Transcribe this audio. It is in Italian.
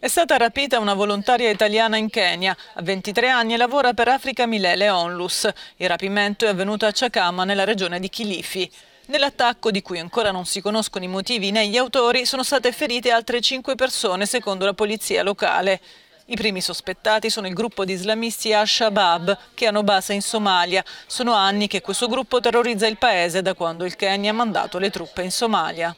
È stata rapita una volontaria italiana in Kenya, a 23 anni e lavora per Africa Milele Onlus. Il rapimento è avvenuto a Chakama, nella regione di Kilifi. Nell'attacco, di cui ancora non si conoscono i motivi né gli autori, sono state ferite altre 5 persone, secondo la polizia locale. I primi sospettati sono il gruppo di islamisti Al-Shabaab, che hanno base in Somalia. Sono anni che questo gruppo terrorizza il paese da quando il Kenya ha mandato le truppe in Somalia.